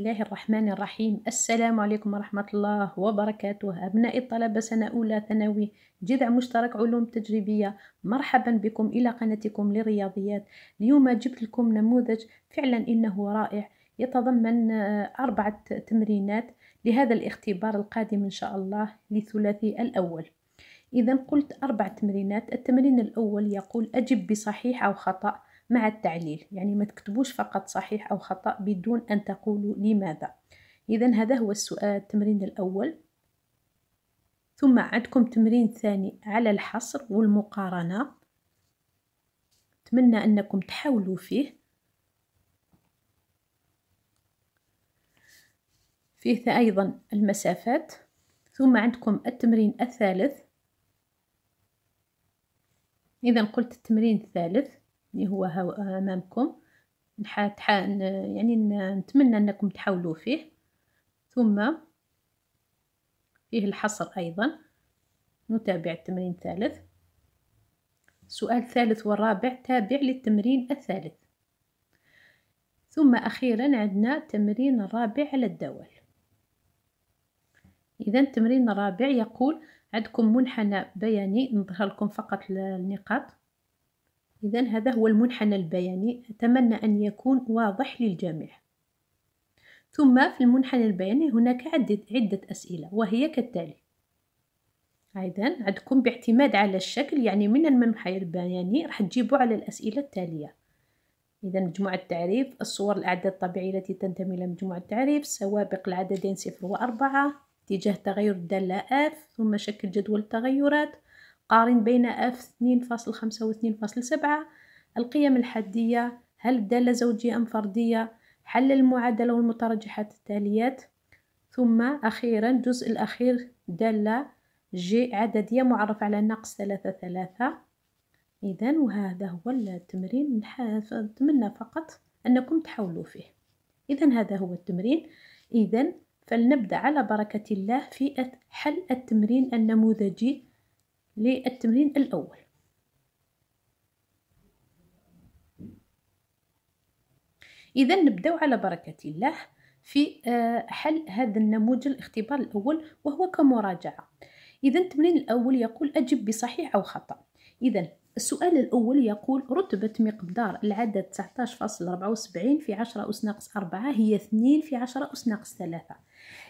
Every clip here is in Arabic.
الله الرحمن الرحيم السلام عليكم ورحمة الله وبركاته أبناء الطلبة سنة أولى ثانوي جذع مشترك علوم تجريبية مرحبا بكم إلى قناتكم للرياضيات اليوم جبت لكم نموذج فعلا إنه رائع يتضمن آه، أربعة تمرينات لهذا الاختبار القادم إن شاء الله لثلاثي الأول إذا قلت أربع تمرينات التمرين الأول يقول أجب بصحيح أو خطأ مع التعليل يعني ما تكتبوش فقط صحيح أو خطأ بدون أن تقولوا لماذا إذا هذا هو السؤال التمرين الأول ثم عندكم تمرين ثاني على الحصر والمقارنة أتمنى أنكم تحاولوا فيه فيه أيضا المسافات ثم عندكم التمرين الثالث إذا قلت التمرين الثالث اللي هو امامكم نحات يعني نتمنى انكم تحاولوا فيه ثم فيه الحصر ايضا نتابع التمرين الثالث السؤال الثالث والرابع تابع للتمرين الثالث ثم أخيرا عندنا التمرين الرابع على الدول إذا التمرين الرابع يقول عندكم منحنى بياني نظهر لكم فقط النقاط إذا هذا هو المنحنى البياني أتمنى أن يكون واضح للجميع ثم في المنحنى البياني هناك عدة, عدة أسئلة وهي كالتالي أيضا عندكم باعتماد على الشكل يعني من المنحى البياني راح تجيبوا على الأسئلة التالية إذا مجموع التعريف الصور الأعداد الطبيعية التي تنتمي إلى مجموع التعريف سوابق العددين صفر وأربعة اتجاه تغير الدالة اف ثم شكل جدول التغيرات قارن بين اف 2.5 و 2.7 القيم الحدية هل الدالة زوجية أم فردية حل المعادلة والمترجحات التاليات ثم أخيرا الجزء الأخير دالة جي عددية معرفة على ناقص ثلاثة ثلاثة إذا وهذا هو التمرين نتمنى فقط أنكم تحولوا فيه إذا هذا هو التمرين إذا فلنبدأ على بركة الله في حل التمرين النموذجي للتمرين الأول إذا نبداو على بركة الله في آه، حل هذا النموذج الاختبار الأول وهو كمراجعة إذا التمرين الأول يقول أجب بصحيح أو خطأ إذا السؤال الأول يقول رتبة مقدار العدد 19.74 في 10 أس ناقص 4 هي 2 في 10 أس ناقص 3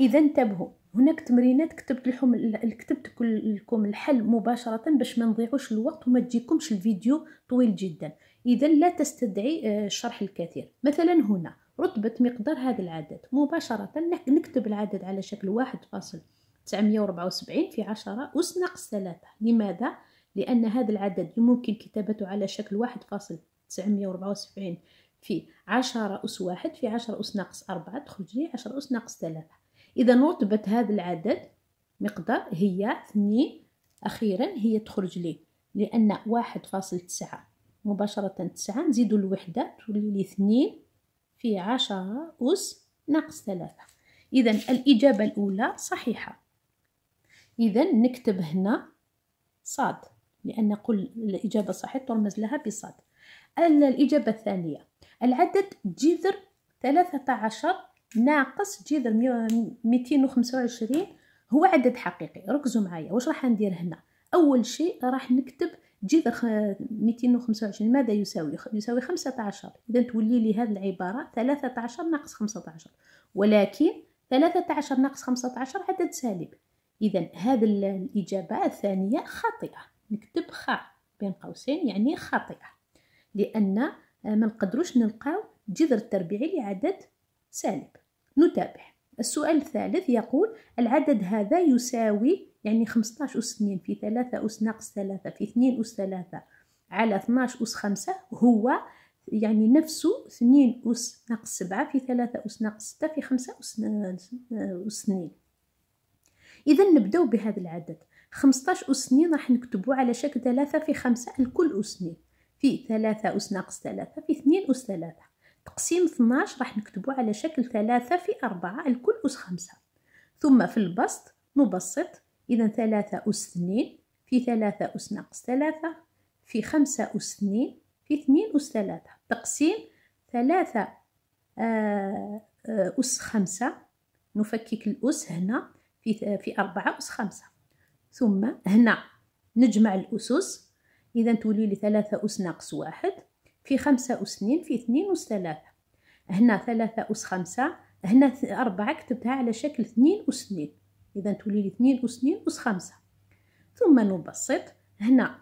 إذا انتبهوا هناك تمرينات كتبت لكم كتبت لكم الحل مباشرة باش ما نضيعوش الوقت وما تجيكمش الفيديو طويل جدا إذا لا تستدعي آه، الشرح الكثير مثلا هنا رتبة مقدار هذا العدد مباشرة نكتب العدد على شكل 1.974 في 10 أس ناقص 3 لماذا؟ لأن هذا العدد يمكن كتابته على شكل واحد فاصل تسعمية وربعة وسبعين في عشرة أس واحد في عشرة أس ناقص أربعة تخرج لي عشرة أس ناقص ثلاثة إذا رتبة هذا العدد مقدار هي اثنين أخيرا هي تخرج لي لأن واحد فاصل تسعة مباشرة تسعة نزيدو الوحدة تولي لي اثنين في عشرة أس ناقص ثلاثة إذا الإجابة الأولى صحيحة إذا نكتب هنا صاد لأن كل الإجابة الصحيحة ترمز لها بصاد الإجابة الثانية العدد جذر 13 ناقص جذر 225 هو عدد حقيقي ركزوا معايا واش راح ندير هنا أول شيء راح نكتب جذر 225 ماذا يساوي يساوي 15 إذا تولي لي هذه العبارة 13 ناقص 15 ولكن 13 ناقص 15 عدد سالب إذا هذه الإجابة الثانية خاطئة نكتب خاء بين قوسين يعني خاطئة لأن آه، ما نقدروش نلقاو جذر التربيعي لعدد سالب نتابع السؤال الثالث يقول العدد هذا يساوي يعني 15 أس 2 في 3 أس ناقص 3 في 2 أس 3 على 12 أس 5 هو يعني نفسه 2 أس ناقص 7 في 3 أس ناقص 6 في 5 أس 2 آه، إذا نبدأ بهذا العدد 15 أسنين راح نكتبو على شكل ثلاثة في خمسة لكل أسنين في ثلاثة أس ناقص ثلاثة في اثنين أس ثلاثة تقسيم 12 راح نكتبو على شكل ثلاثة في أربعة لكل أس خمسة ثم في البسط نبسط إذا ثلاثة أس اثنين في ثلاثة أس ناقص ثلاثة في خمسة أس اثنين في اثنين أس ثلاثة تقسيم ثلاثة آه، آه، أس خمسة نفكك الأس هنا في في أربعة أس خمسة ثم هنا نجمع الأسس إذا تولي لي ثلاثة أس ناقص واحد في خمسة أس اثنين في اثنين أس ثلاثة هنا ثلاثة أس خمسة هنا أربعة كتبتها على شكل اثنين أس اثنين إذا تولي لي اثنين أس اثنين أس خمسة ثم نبسط هنا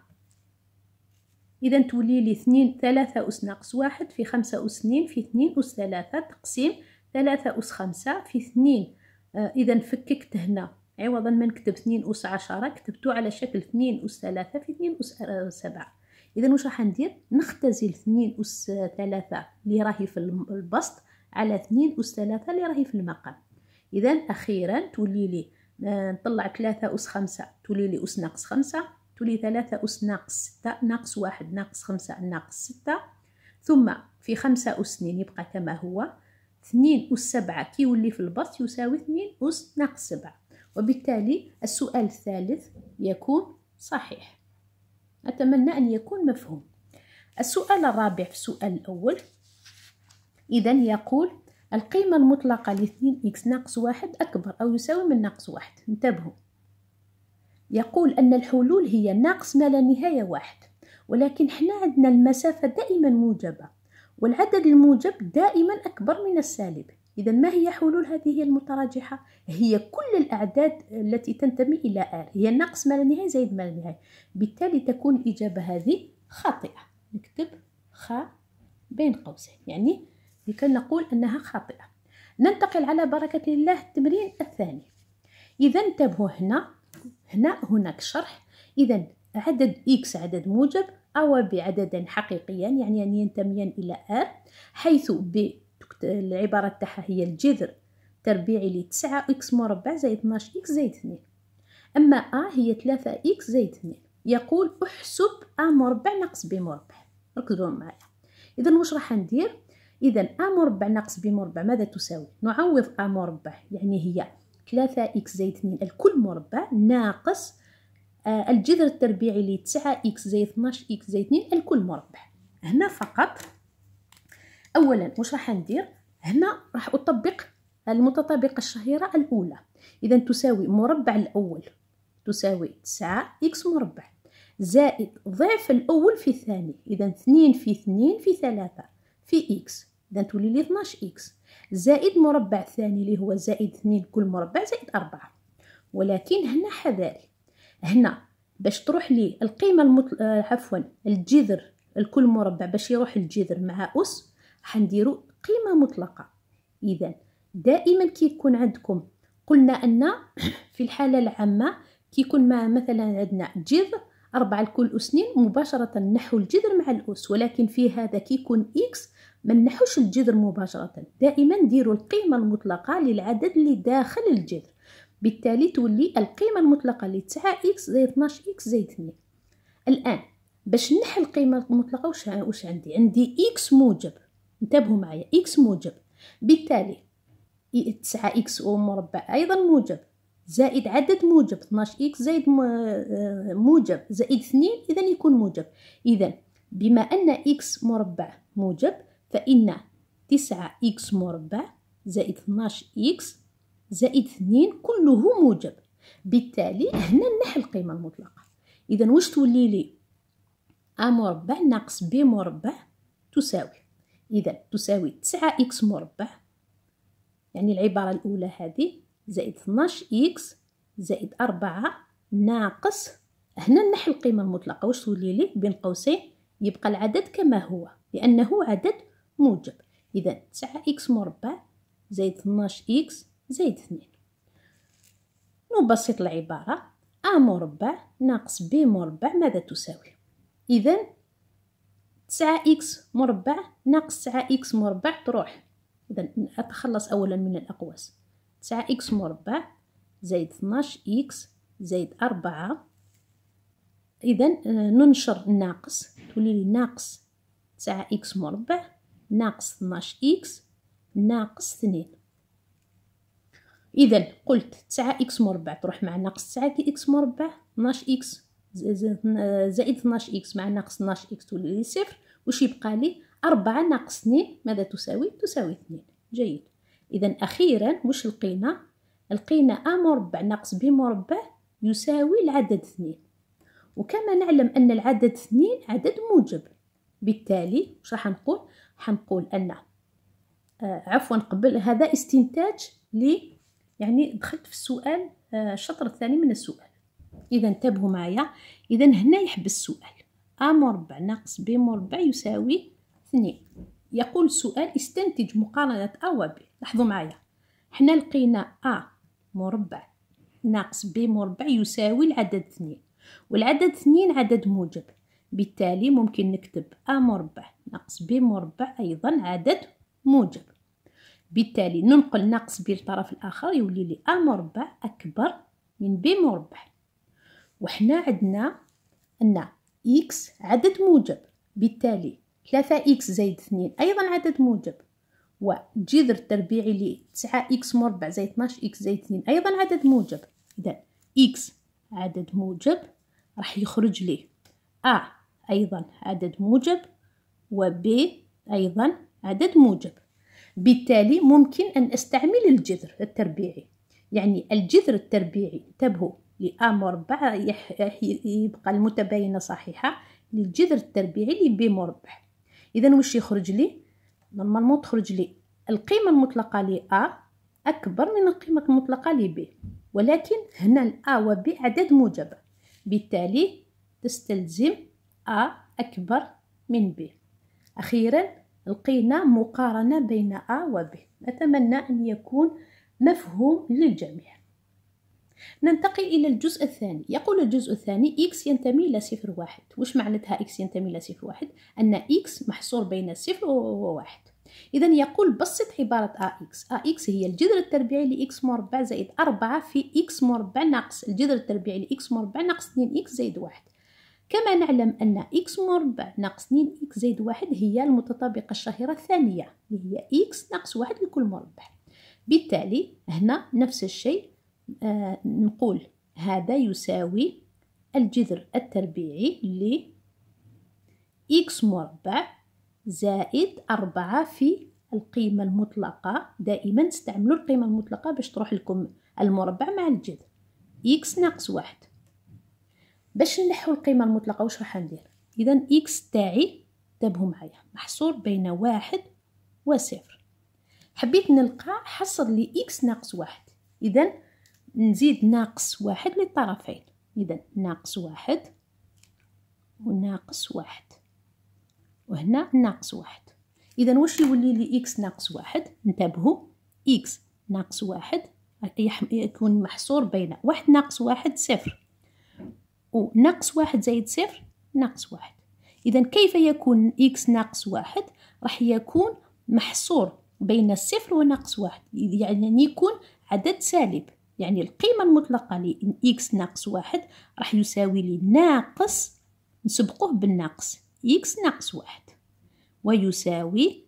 إذا تولي لي اثنين ثلاثة أس ناقص واحد في خمسة أس اثنين في اثنين أس ثلاثة تقسيم ثلاثة أس خمسة في اثنين آه إذا فككت هنا عوضا أيوة، من كتب اثنين أس عشرة كتبتو على شكل اثنين أس ثلاثة في اثنين أس سبعة إذا واش راح ندير نختزل اثنين أس ثلاثة اللي راهي في البسط على اثنين أس ثلاثة اللي راهي في المقام إذا أخيرا تولي لي آه، نطلع ثلاثة أس خمسة تولي لي أس ناقص خمسة تولي ثلاثة أس ناقص ستة ناقص واحد ناقص خمسة ناقص ستة ثم في خمسة أس اثنين يبقى كما هو اثنين أس سبعة كيولي في البسط يساوي اثنين أس ناقص سبعة وبالتالي السؤال الثالث يكون صحيح أتمنى أن يكون مفهوم السؤال الرابع في السؤال الأول إذا يقول القيمة المطلقة لاثنين إكس ناقص واحد أكبر أو يساوي من ناقص واحد انتبهوا يقول أن الحلول هي ناقص ما لا نهاية واحد ولكن حنا عندنا المسافة دائما موجبة والعدد الموجب دائما أكبر من السالب إذا ما هي حلول هذه المتراجحة؟ هي كل الأعداد التي تنتمي إلى R هي نقص ما لا نهاية زائد ما لا نهاية بالتالي تكون الإجابة هذه خاطئة نكتب خ بين قوسين يعني لكي نقول أنها خاطئة ننتقل على بركة الله التمرين الثاني إذا انتبهوا هنا هنا هناك شرح إذا عدد إكس عدد موجب أو بعدد حقيقيا يعني أن ينتميان إلى R حيث ب العبارة تاعها هي الجذر تربيعي لتسعة إكس مربع زائد 12 إكس زائد 2 أما أ هي 3 إكس زائد 2 يقول أحسب أ مربع ناقص ب مربع ركزوا معايا إذا واش راح ندير إذا أ مربع ناقص ب مربع ماذا تساوي نعوض أ مربع يعني هي 3 إكس زائد 2 الكل مربع ناقص الجذر التربيعي لتسعة إكس زائد 12 إكس زائد 2 الكل مربع هنا فقط اولا واش راح ندير هنا راح اطبق المتطابقه الشهيره الاولى اذا تساوي مربع الاول تساوي 9 اكس مربع زائد ضعف الاول في الثاني اذا 2 في 2 في 3 في اكس اذا تولي لي 12 اكس زائد مربع ثاني اللي هو زائد 2 كل مربع زائد 4 ولكن هنا حذاري هنا باش تروح لي القيمه المطل... آه، عفوا الجذر الكل مربع باش يروح الجذر مع اس حنديرو قيمة مطلقة إذا دائما كيكون عندكم قلنا أن في الحالة العامة كيكون مع مثلا عندنا جذر أربعة لكل أسنين مباشرة نحو الجذر مع الأس ولكن في هذا كيكون إكس ما نحوش الجذر مباشرة دائما ديروا القيمة المطلقة للعدد اللي داخل الجذر بالتالي تولي القيمة المطلقة اللي تسعة إكس زائد 12 إكس زائد 2 الآن باش نحل القيمة المطلقة واش عندي عندي إكس موجب انتبهوا معايا إكس موجب بالتالي تسعة إكس أو مربع أيضا موجب زائد عدد موجب 12 إكس زائد آه، موجب زائد اثنين إذا يكون موجب إذا بما أن إكس مربع موجب فإن تسعة إكس مربع زائد 12 إكس زائد اثنين كله موجب بالتالي هنا نحل القيمة المطلقة إذا واش تولي لي أ مربع ناقص ب مربع تساوي إذا تساوي تسعة إكس مربع يعني العبارة الأولى هذه زائد 12 إكس زائد أربعة ناقص هنا نحل القيمة المطلقة واش تولي لي بين قوسين يبقى العدد كما هو لأنه عدد موجب إذا تسعة إكس مربع زائد 12 إكس زائد اثنين نبسط العبارة أ مربع ناقص ب مربع ماذا تساوي إذا تسعة إكس مربع ناقص تسعة إكس مربع تروح إذا أتخلص أولا من الأقواس تسعة إكس مربع زائد اثناش إكس زائد أربعة إذا آه، ننشر الناقص تولي لي ناقص تسعة إكس مربع ناقص اثناش إكس ناقص اثنين إذا قلت تسعة إكس مربع تروح مع ناقص تسعة إكس مربع اثناش إكس زائد 12 اكس مع ناقص 12 اكس تولي لي صفر واش يبقى لي 4 ناقص 2 ماذا تساوي تساوي 2 جيد اذا اخيرا واش لقينا لقينا ا مربع ناقص ب مربع يساوي العدد 2 وكما نعلم ان العدد 2 عدد موجب بالتالي واش راح نقول حنقول ان آه عفوا قبل هذا استنتاج لي يعني دخلت في السؤال آه الشطر الثاني من السؤال إذا انتبهوا معايا إذا هنا يحبس السؤال أ مربع ناقص ب مربع يساوي اثنين يقول السؤال استنتج مقارنة أ و ب لاحظوا معايا حنا لقينا أ مربع ناقص ب مربع يساوي العدد اثنين والعدد اثنين عدد موجب بالتالي ممكن نكتب أ مربع ناقص ب مربع أيضا عدد موجب بالتالي ننقل ناقص ب للطرف الآخر يولي لي أ مربع أكبر من ب مربع وحنا عندنا أن إكس عدد موجب بالتالي 3 إكس زائد 2 أيضا عدد موجب والجذر التربيعي ل 9 إكس مربع زائد 12 إكس زائد 2 أيضا عدد موجب إذا إكس عدد موجب راح يخرج لي أ أيضا عدد موجب و ب أيضا عدد موجب بالتالي ممكن أن أستعمل الجذر التربيعي يعني الجذر التربيعي انتبهوا لأ مربع يبقى المتباينة صحيحة للجذر التربيعي لبي مربع إذا واش يخرج لي نورمالمون تخرج لي القيمة المطلقة لأ أكبر من القيمة المطلقة لبي ولكن هنا الأ بي عدد موجب بالتالي تستلزم أ أكبر من ب أخيرا لقينا مقارنة بين أ و بي نتمنى أن يكون مفهوم للجميع ننتقل إلى الجزء الثاني يقول الجزء الثاني x ينتمي إلى صفر واحد وش معناتها x ينتمي إلى صفر واحد أن x محصور بين صفر وواحد إذا يقول بسط عبارة AX AX هي الجذر التربيعي ل x مربع زائد أربعة في x مربع ناقص الجذر التربيعي ل x مربع ناقص 2x زائد واحد كما نعلم أن x مربع ناقص 2x زائد واحد هي المتطابقة الشهيرة الثانية اللي هي x ناقص واحد لكل مربع بالتالي هنا نفس الشيء آه، نقول هذا يساوي الجذر التربيعي ل x مربع زائد أربعة في القيمة المطلقة دائما استعملوا القيمة المطلقة باش تروح لكم المربع مع الجذر x ناقص واحد باش نلحو القيمة المطلقة واش راح ندير إذا x تاعي تابعوا معايا محصور بين واحد وصفر حبيت نلقى حصر لي x ناقص واحد إذا نزيد ناقص واحد للطرفين إذا ناقص واحد وناقص واحد وهنا ناقص واحد إذا واش يولي لي إكس ناقص واحد انتبهوا إكس ناقص واحد يكون محصور بين واحد ناقص واحد صفر وناقص واحد زائد صفر ناقص واحد إذا كيف يكون إكس ناقص واحد راح يكون محصور بين الصفر وناقص واحد يعني يكون عدد سالب يعني القيمة المطلقة لإن إكس ناقص واحد راح يساوي لي ناقص نسبقوه بالناقص إكس ناقص واحد ويساوي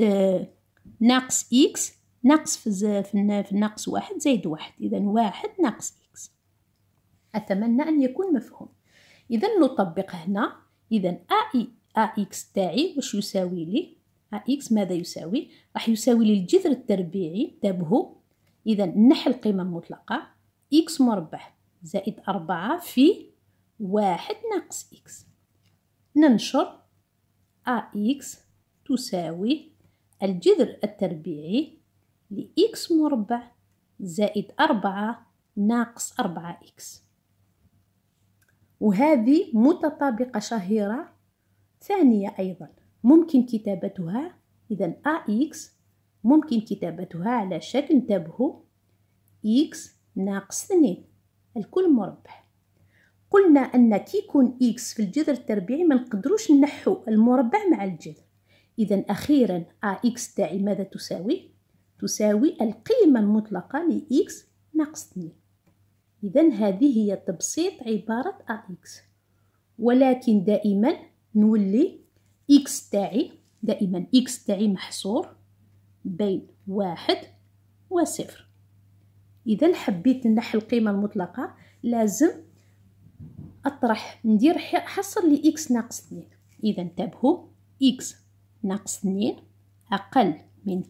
آه ناقص إكس ناقص في, في الناقص واحد زائد واحد إذا واحد ناقص إكس أتمنى أن يكون مفهوم إذا نطبق هنا إذا A أكس تاعي واش يساوي لي أكس ماذا يساوي؟ راح يساوي لي الجذر التربيعي تبهو إذا نحل القيمه المطلقه إكس مربع زائد أربعة في واحد ناقص إكس ننشر ا اكس تساوي الجذر التربيعي لإكس مربع زائد أربعة ناقص أربعة إكس وهذه متطابقة شهيرة ثانية أيضا ممكن كتابتها إذا ا اكس ممكن كتابتها على شكل انتبهوا إكس ناقص اثنين الكل مربع قلنا أن كي يكون إكس في الجذر التربيعي ما نقدروش نحو المربع مع الجذر إذا أخيرا AX تاعي ماذا تساوي؟ تساوي القيمة المطلقة ل x ناقص 2 إذا هذه هي تبسيط عبارة AX ولكن دائما نولي x تاعي دائما x تاعي محصور بين واحد وصفر إذا حبيت نحي القيمة المطلقة لازم أطرح ندير حصر لي إكس ناقص اثنين إذا انتبهوا إكس ناقص اثنين أقل من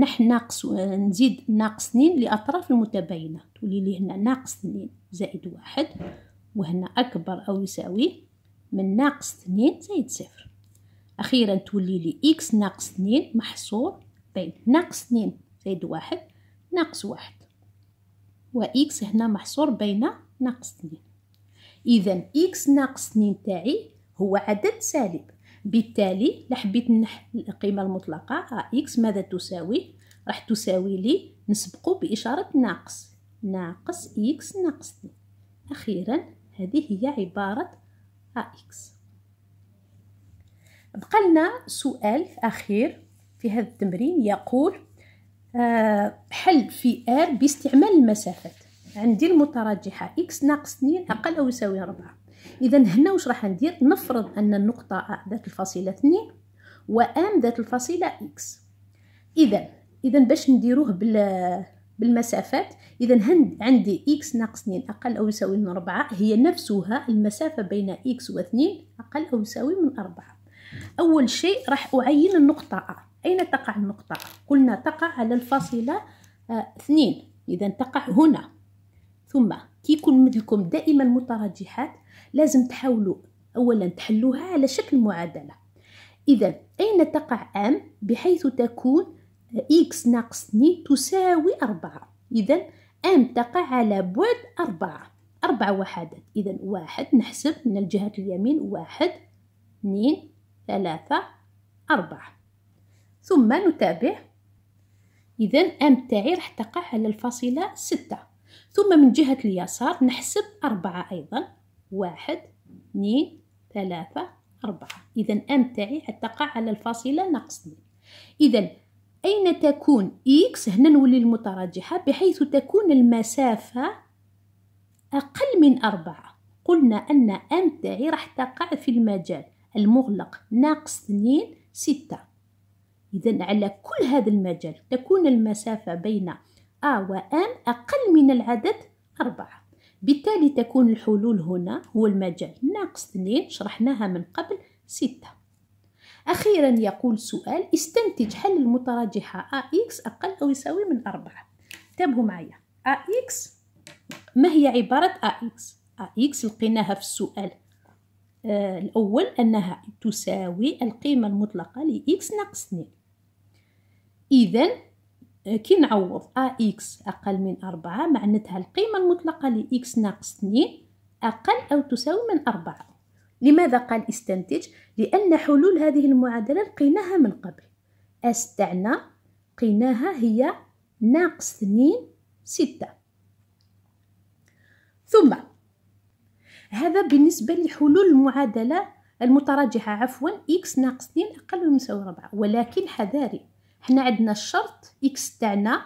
نح ناقص نزيد ناقص اثنين لأطراف المتباينة تولي لي هنا ناقص اثنين زائد واحد وهنا أكبر أو يساوي من ناقص اثنين زائد صفر أخيرا تولي لي إكس ناقص اثنين محصور بين ناقص اثنين زائد واحد ناقص واحد وإكس هنا محصور بين ناقص اثنين إذا إكس ناقص اثنين تاعي هو عدد سالب بالتالي لحبيت نح القيمة المطلقة آه، إكس ماذا تساوي؟ راح تساوي لي نسبقه بإشارة ناقص ناقص إكس ناقص اثنين أخيرا هذه هي عبارة أ إكس بقى لنا سؤال أخير في هذا التمرين يقول آه، حل في R باستعمال المسافات عندي المترجحة اكس ناقص 2 أقل أو يساوي 4 إذا هنا واش راح ندير نفرض أن النقطة ا ذات الفاصلة 2 و M ذات الفاصلة اكس إذا إذا باش نديروه بال بالمسافات إذا عندي اكس ناقص 2 أقل أو يساوي من 4 هي نفسها المسافة بين اكس و 2 أقل أو يساوي من 4 أول شيء راح أعين النقطة ا أين تقع النقطة؟ قلنا تقع على الفاصلة آه، اثنين إذا تقع هنا ثم كي يكون مثلكم دائما مترجحات لازم تحاولوا أولا تحلوها على شكل معادلة إذا أين تقع ام بحيث تكون آه، x ناقص 2 تساوي 4 إذا ام تقع على بعد 4 أربع وحدات إذا واحد نحسب من الجهة اليمين واحد اثنين ثلاثة أربعة ثم نتابع إذا أم تاعي راح تقع على الفاصلة ستة ثم من جهة اليسار نحسب أربعة أيضا واحد اثنين ثلاثة أربعة إذا أم تاعي تقع على الفاصلة ناقص اثنين إذا أين تكون إكس هنا نولي المتراجحة بحيث تكون المسافة أقل من أربعة قلنا أن أم تاعي راح تقع في المجال المغلق ناقص اثنين ستة إذا على كل هذا المجال تكون المسافة بين أ أم أقل من العدد أربعة بالتالي تكون الحلول هنا هو المجال ناقص اثنين شرحناها من قبل ستة أخيرا يقول سؤال استنتج حل المتراجحة AX أقل أو يساوي من أربعة انتبهوا معايا AX ما هي عبارة AX؟ AX لقيناها في السؤال آه الأول أنها تساوي القيمة المطلقة لإكس ناقص 2 إذا آه، كي نعوض ax أقل من أربعة معناتها القيمة المطلقة ل x ناقص 2 أقل أو تساوي من أربعة لماذا قال استنتج؟ لأن حلول هذه المعادلة لقيناها من قبل S تاعنا لقيناها هي ناقص 2 6 ثم هذا بالنسبة لحلول المعادلة المتراجحة عفوا x ناقص 2 أقل من 4 ولكن حذاري حنا عندنا الشرط اكس تاعنا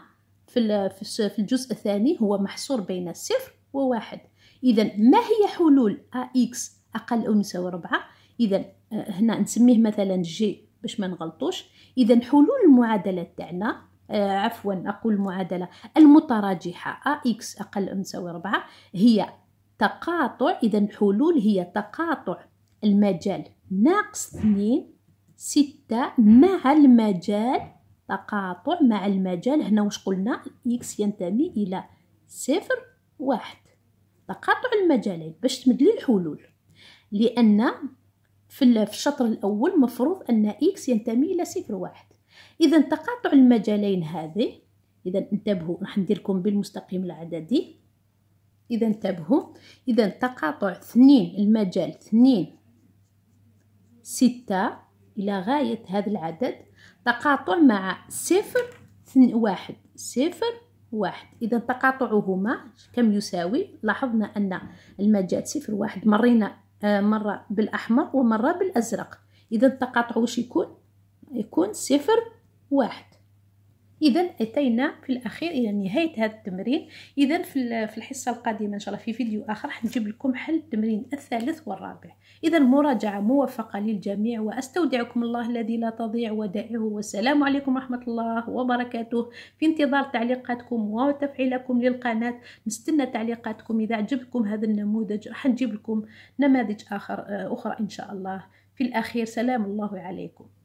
في في الجزء الثاني هو محصور بين صفر وواحد اذا ما هي حلول اكس اقل او يساوي ربعة اذا آه، هنا نسميه مثلا جي باش ما نغلطوش اذا حلول المعادله تاعنا آه، عفوا اقول معادله المتراجحه اكس اقل او يساوي ربعة هي تقاطع اذا الحلول هي تقاطع المجال ناقص اثنين ستة مع المجال تقاطع مع المجال هنا واش قلنا إكس ينتمي إلى صفر واحد تقاطع المجالين باش تمدلي الحلول لأن في الشطر الأول مفروض أن إكس ينتمي إلى صفر واحد إذا تقاطع المجالين هذه إذا انتبهوا راح نديركم بالمستقيم العددي إذا انتبهوا إذا تقاطع اثنين المجال اثنين ستة إلى غاية هذا العدد تقاطع مع صفر واحد صفر واحد إذا تقاطعهما كم يساوي لاحظنا أن المجال صفر واحد مرينا آه، مرة بالأحمر ومرة بالأزرق إذا التقاطع واش يكون يكون صفر واحد اذا اتينا في الاخير الى نهايه هذا التمرين اذا في الحصه القادمه ان شاء الله في فيديو اخر راح نجيب لكم حل التمرين الثالث والرابع اذا مراجعه موفقه للجميع واستودعكم الله الذي لا تضيع ودائعه والسلام عليكم ورحمه الله وبركاته في انتظار تعليقاتكم وتفعيلكم للقناه نستنى تعليقاتكم اذا عجبكم هذا النموذج راح نجيب لكم نماذج اخر آه، اخرى ان شاء الله في الاخير سلام الله عليكم